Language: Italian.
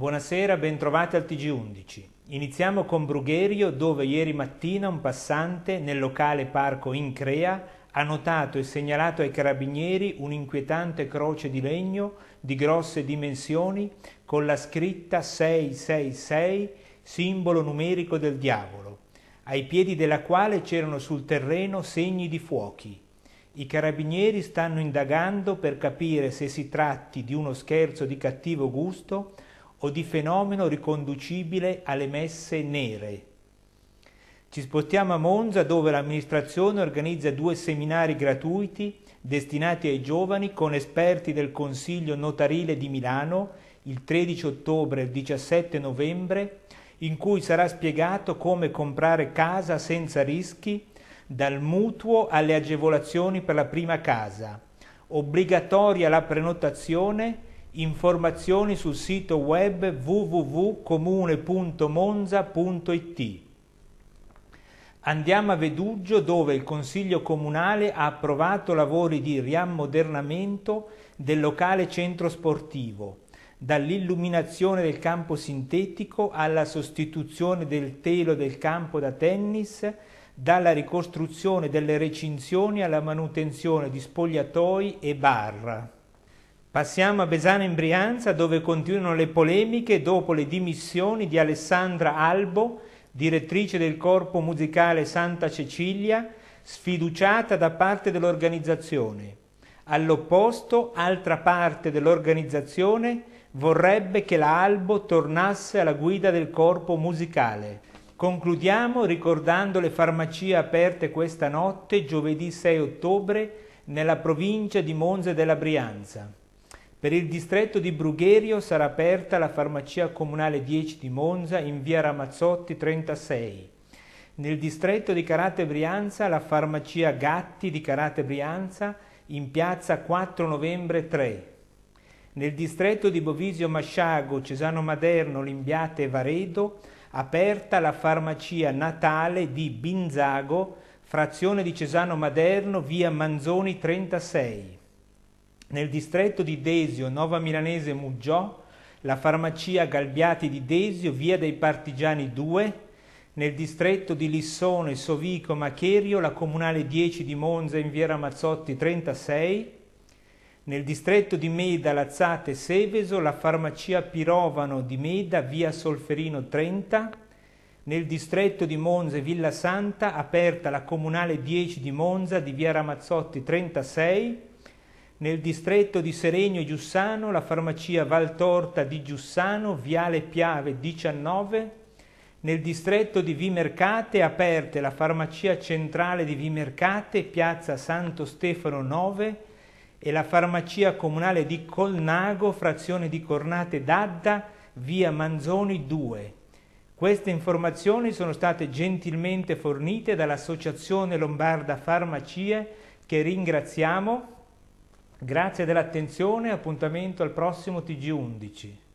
Buonasera, bentrovati al TG11. Iniziamo con Brugherio dove ieri mattina un passante nel locale parco Increa ha notato e segnalato ai carabinieri un'inquietante croce di legno di grosse dimensioni con la scritta 666, simbolo numerico del diavolo, ai piedi della quale c'erano sul terreno segni di fuochi. I carabinieri stanno indagando per capire se si tratti di uno scherzo di cattivo gusto o di fenomeno riconducibile alle messe nere. Ci spostiamo a Monza dove l'amministrazione organizza due seminari gratuiti destinati ai giovani con esperti del Consiglio Notarile di Milano il 13 ottobre e il 17 novembre in cui sarà spiegato come comprare casa senza rischi dal mutuo alle agevolazioni per la prima casa. Obbligatoria la prenotazione Informazioni sul sito web www.comune.monza.it. Andiamo a Veduggio dove il Consiglio Comunale ha approvato lavori di riammodernamento del locale centro sportivo, dall'illuminazione del campo sintetico alla sostituzione del telo del campo da tennis, dalla ricostruzione delle recinzioni alla manutenzione di spogliatoi e barra. Passiamo a Besana in Brianza dove continuano le polemiche dopo le dimissioni di Alessandra Albo, direttrice del corpo musicale Santa Cecilia, sfiduciata da parte dell'organizzazione. All'opposto, altra parte dell'organizzazione vorrebbe che la Albo tornasse alla guida del corpo musicale. Concludiamo ricordando le farmacie aperte questa notte, giovedì 6 ottobre, nella provincia di Monza della Brianza. Per il distretto di Brugherio sarà aperta la farmacia comunale 10 di Monza in via Ramazzotti 36. Nel distretto di Carate Brianza la farmacia Gatti di Carate Brianza in piazza 4 novembre 3. Nel distretto di Bovisio Masciago, Cesano Maderno, Limbiate e Varedo aperta la farmacia Natale di Binzago, frazione di Cesano Maderno, via Manzoni 36. Nel distretto di Desio, Nova Milanese Muggiò, la farmacia Galbiati di Desio, via dei Partigiani 2, nel distretto di Lissone, Sovico, Macherio, la comunale 10 di Monza in via Ramazzotti 36, nel distretto di Meda, Lazzate, Seveso, la farmacia Pirovano di Meda, via Solferino 30, nel distretto di Monza e Villa Santa, aperta la comunale 10 di Monza di via Ramazzotti 36, nel distretto di Seregno e Giussano, la farmacia Valtorta di Giussano, Viale Piave 19, nel distretto di Vimercate aperte la farmacia centrale di Vimercate, piazza Santo Stefano 9 e la farmacia comunale di Colnago, frazione di Cornate d'Adda, via Manzoni 2. Queste informazioni sono state gentilmente fornite dall'Associazione Lombarda Farmacie che ringraziamo Grazie dell'attenzione, appuntamento al prossimo TG11.